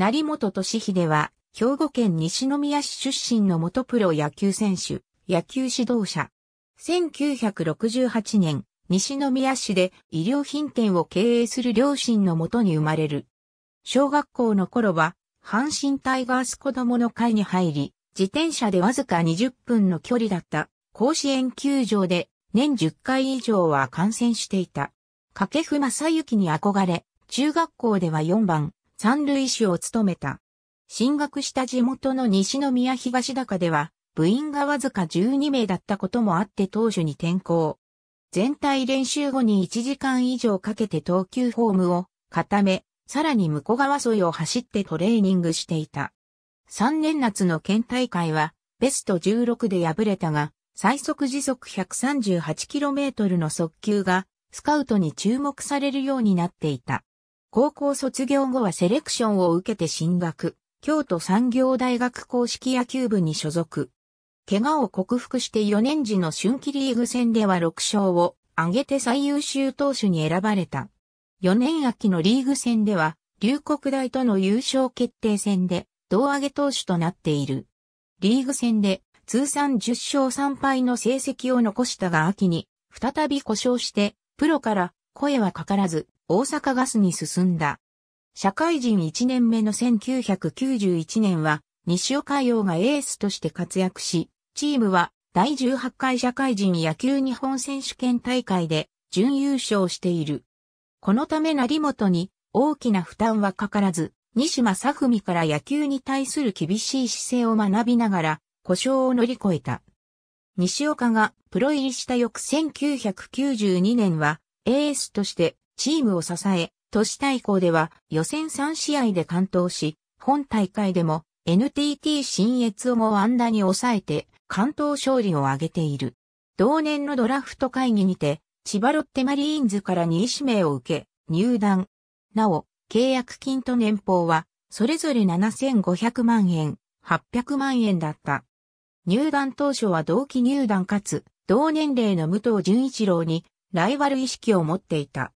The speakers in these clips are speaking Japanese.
成本俊秀は、兵庫県西宮市出身の元プロ野球選手、野球指導者。1968年、西宮市で医療品店を経営する両親のもとに生まれる。小学校の頃は、阪神タイガース子供の会に入り、自転車でわずか20分の距離だった甲子園球場で年10回以上は観戦していた。掛布正幸に憧れ、中学校では4番、三塁手を務めた。進学した地元の西宮東高では、部員がわずか12名だったこともあって当初に転校。全体練習後に1時間以上かけて投球フォームを固め、さらに向こう側沿いを走ってトレーニングしていた。3年夏の県大会は、ベスト16で敗れたが、最速時速 138km の速球が、スカウトに注目されるようになっていた。高校卒業後はセレクションを受けて進学、京都産業大学公式野球部に所属。怪我を克服して4年時の春季リーグ戦では6勝を挙げて最優秀投手に選ばれた。4年秋のリーグ戦では、龍谷大との優勝決定戦で、胴上げ投手となっている。リーグ戦で通算10勝3敗の成績を残したが秋に、再び故障して、プロから声はかからず、大阪ガスに進んだ。社会人1年目の1991年は、西岡洋がエースとして活躍し、チームは第18回社会人野球日本選手権大会で準優勝している。このため成本に大きな負担はかからず、西間佐文から野球に対する厳しい姿勢を学びながら、故障を乗り越えた。西岡がプロ入りした翌1992年は、エースとしてチームを支え、都市対抗では予選3試合で完投し、本大会でも NTT 新越をも安打に抑えて完投勝利を挙げている。同年のドラフト会議にて、千葉ロッテマリーンズから2位指名を受け、入団。なお、契約金と年俸は、それぞれ7500万円、800万円だった。入団当初は同期入団かつ、同年齢の武藤淳一郎にライバル意識を持っていた。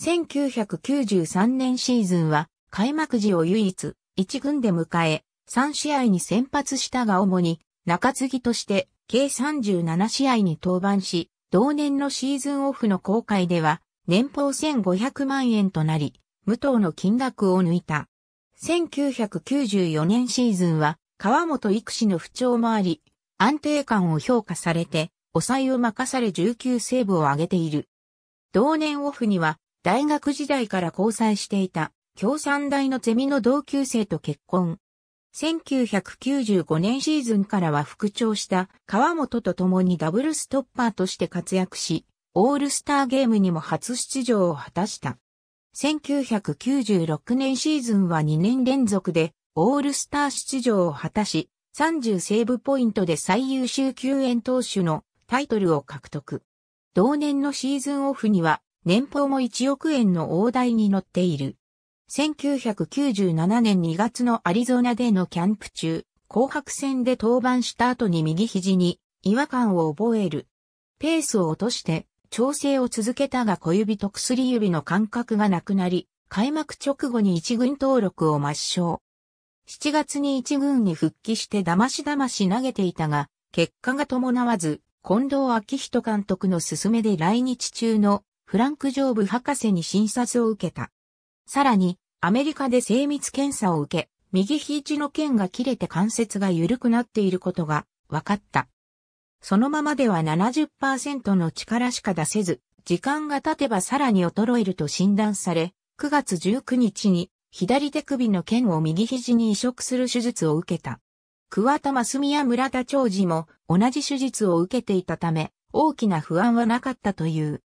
1993年シーズンは開幕時を唯一1軍で迎え、3試合に先発したが主に中継ぎとして計37試合に登板し、同年のシーズンオフの公開では年俸1500万円となり、無党の金額を抜いた。1994年シーズンは川本育士の不調もあり、安定感を評価されて抑えを任され19セーブを挙げている。同年オフには、大学時代から交際していた、共産大のゼミの同級生と結婚。1995年シーズンからは復調した川本と共にダブルストッパーとして活躍し、オールスターゲームにも初出場を果たした。1996年シーズンは2年連続でオールスター出場を果たし、30セーブポイントで最優秀救援投手のタイトルを獲得。同年のシーズンオフには年俸も1億円の大台に乗っている。1997年2月のアリゾナでのキャンプ中、紅白戦で登板した後に右肘に違和感を覚える。ペースを落として調整を続けたが小指と薬指の感覚がなくなり、開幕直後に一軍登録を抹消。7月に一軍に復帰してだましだまし投げていたが、結果が伴わず、近藤昭人監督の勧めで来日中のフランク・ジョーブ博士に診察を受けた。さらに、アメリカで精密検査を受け、右肘の腱が切れて関節が緩くなっていることが分かった。そのままでは70%の力しか出せず、時間が経てばさらに衰えると診断され、9月19日に左手首の腱を右肘に移植する手術を受けた。桑田真澄や村田長治も同じ手術を受けていたため、大きな不安はなかったという。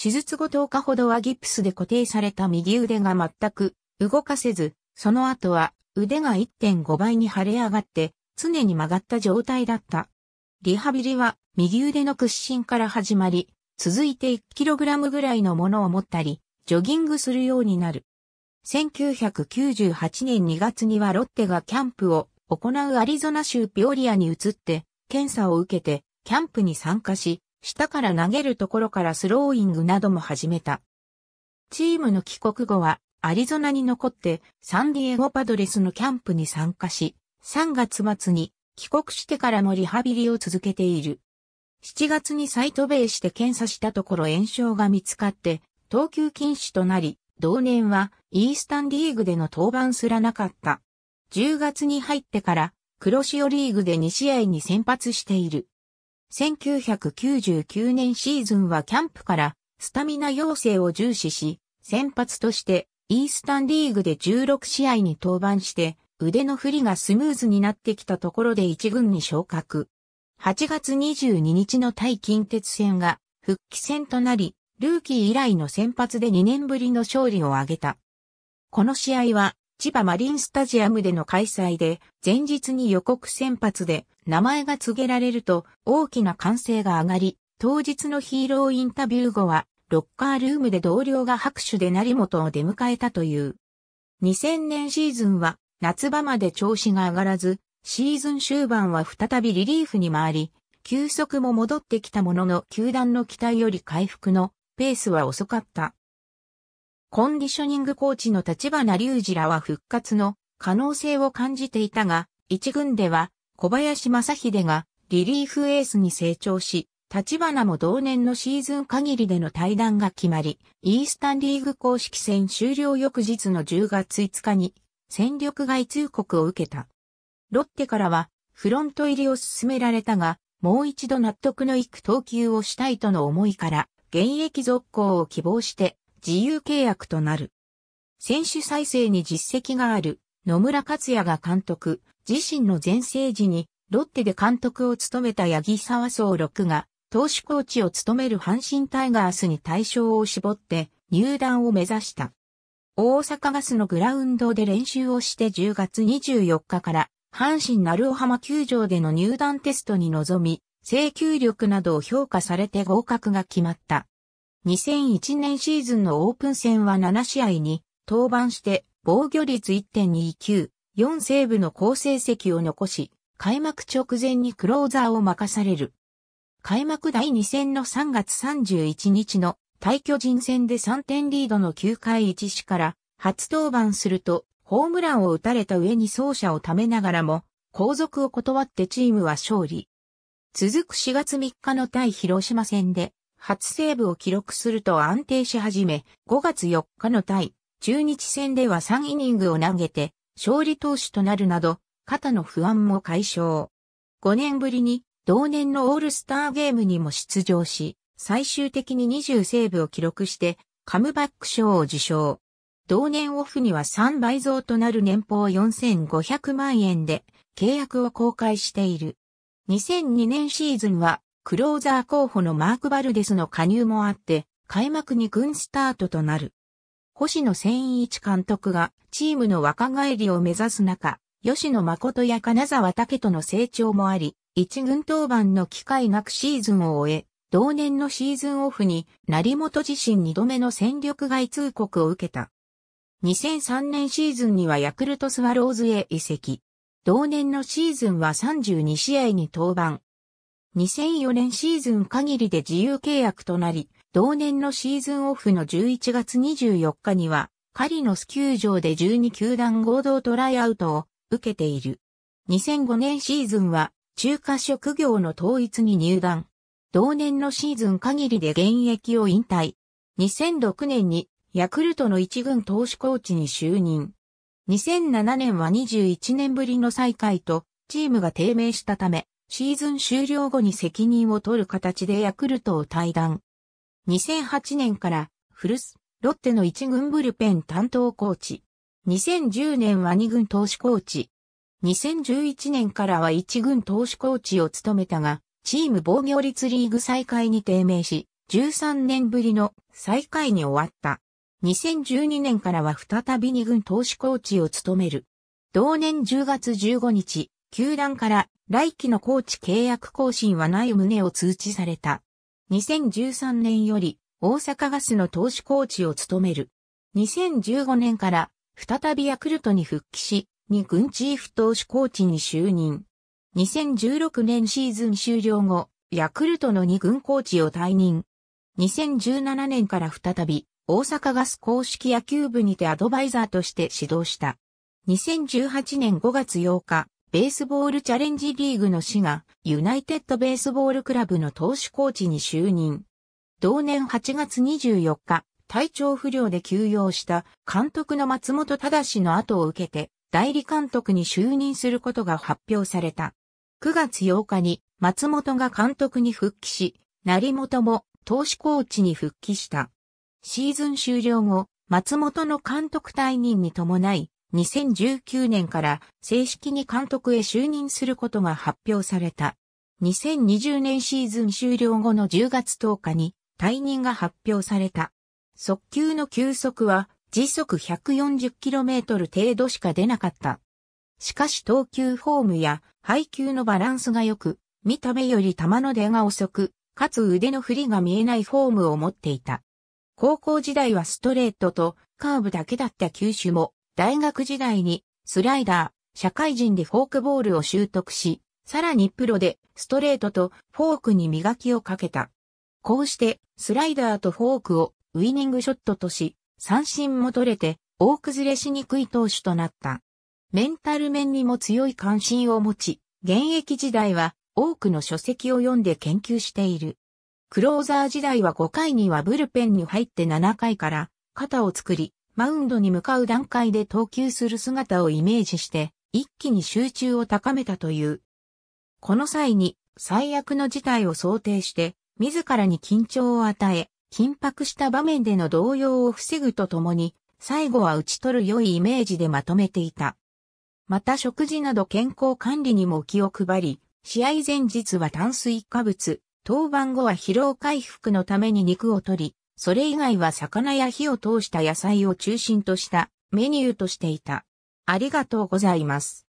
手術後10日ほどはギプスで固定された右腕が全く動かせず、その後は腕が1.5倍に腫れ上がって常に曲がった状態だった。リハビリは右腕の屈伸から始まり、続いて 1kg ぐらいのものを持ったり、ジョギングするようになる。1998年2月にはロッテがキャンプを行うアリゾナ州ピオリアに移って、検査を受けて、キャンプに参加し、下から投げるところからスローイングなども始めた。チームの帰国後は、アリゾナに残って、サンディエゴパドレスのキャンプに参加し、3月末に帰国してからもリハビリを続けている。7月にサイトベイして検査したところ炎症が見つかって、投球禁止となり、同年はイースタンリーグでの登板すらなかった。10月に入ってから黒潮リーグで2試合に先発している。1999年シーズンはキャンプからスタミナ要請を重視し、先発としてイースタンリーグで16試合に登板して腕の振りがスムーズになってきたところで1軍に昇格。8月22日の対近鉄戦が復帰戦となり、ルーキー以来の先発で2年ぶりの勝利を挙げた。この試合は千葉マリンスタジアムでの開催で、前日に予告先発で名前が告げられると大きな歓声が上がり、当日のヒーローインタビュー後は、ロッカールームで同僚が拍手で成本を出迎えたという。2000年シーズンは夏場まで調子が上がらず、シーズン終盤は再びリリーフに回り、休息も戻ってきたものの球団の期待より回復のペースは遅かった。コンディショニングコーチの立花隆二らは復活の可能性を感じていたが、一軍では小林正秀がリリーフエースに成長し、立花も同年のシーズン限りでの対談が決まり、イースタンリーグ公式戦終了翌日の10月5日に戦力外通告を受けた。ロッテからはフロント入りを進められたが、もう一度納得のいく投球をしたいとの思いから、現役続行を希望して自由契約となる。選手再生に実績がある野村克也が監督、自身の前世時にロッテで監督を務めた八木沢総六が投手コーチを務める阪神タイガースに対象を絞って入団を目指した。大阪ガスのグラウンドで練習をして10月24日から阪神鳴尾浜球場での入団テストに臨み、請求力などを評価されて合格が決まった。2001年シーズンのオープン戦は7試合に登板して防御率1.29、4セーブの好成績を残し、開幕直前にクローザーを任される。開幕第2戦の3月31日の対巨人戦で3点リードの9回1死から初登板するとホームランを打たれた上に走者をためながらも後続を断ってチームは勝利。続く4月3日の対広島戦で初セーブを記録すると安定し始め、5月4日の対中日戦では3イニングを投げて、勝利投手となるなど、肩の不安も解消。5年ぶりに同年のオールスターゲームにも出場し、最終的に20セーブを記録して、カムバック賞を受賞。同年オフには3倍増となる年俸4500万円で契約を公開している。2002年シーズンはクローザー候補のマーク・バルデスの加入もあって、開幕に軍スタートとなる。星野千一監督がチームの若返りを目指す中、吉野誠や金沢武人の成長もあり、一軍登板の機会なくシーズンを終え、同年のシーズンオフに、成本自身二度目の戦力外通告を受けた。2003年シーズンにはヤクルトスワローズへ移籍。同年のシーズンは32試合に登板、2004年シーズン限りで自由契約となり、同年のシーズンオフの11月24日には、カリノス球場で12球団合同トライアウトを受けている。2005年シーズンは、中華職業の統一に入団。同年のシーズン限りで現役を引退。2006年にヤクルトの一軍投手コーチに就任。2007年は21年ぶりの再開とチームが低迷したためシーズン終了後に責任を取る形でヤクルトを退団。2008年から古巣、ロッテの1軍ブルペン担当コーチ。2010年は2軍投手コーチ。2011年からは1軍投手コーチを務めたが、チーム防御率リーグ再開に低迷し、13年ぶりの再開に終わった。2012年からは再び2軍投手コーチを務める。同年10月15日、球団から来季のコーチ契約更新はない旨を通知された。2013年より大阪ガスの投手コーチを務める。2015年から再びヤクルトに復帰し、二軍チーフ投手コーチに就任。2016年シーズン終了後、ヤクルトの二軍コーチを退任。2017年から再び大阪ガス公式野球部にてアドバイザーとして指導した。2018年5月8日、ベースボールチャレンジリーグの市が、ユナイテッドベースボールクラブの投手コーチに就任。同年8月24日、体調不良で休養した監督の松本忠の後を受けて、代理監督に就任することが発表された。9月8日に松本が監督に復帰し、成本も投手コーチに復帰した。シーズン終了後、松本の監督退任に伴い、2019年から正式に監督へ就任することが発表された。2020年シーズン終了後の10月10日に退任が発表された。速球の球速は時速 140km 程度しか出なかった。しかし投球フォームや配球のバランスが良く、見た目より球の出が遅く、かつ腕の振りが見えないフォームを持っていた。高校時代はストレートとカーブだけだった球種も大学時代にスライダー、社会人でフォークボールを習得し、さらにプロでストレートとフォークに磨きをかけた。こうしてスライダーとフォークをウィニングショットとし、三振も取れて大崩れしにくい投手となった。メンタル面にも強い関心を持ち、現役時代は多くの書籍を読んで研究している。クローザー時代は5回にはブルペンに入って7回から肩を作り、マウンドに向かう段階で投球する姿をイメージして、一気に集中を高めたという。この際に、最悪の事態を想定して、自らに緊張を与え、緊迫した場面での動揺を防ぐとともに、最後は打ち取る良いイメージでまとめていた。また食事など健康管理にも気を配り、試合前日は炭水化物、登板後は疲労回復のために肉を取り、それ以外は魚や火を通した野菜を中心としたメニューとしていた。ありがとうございます。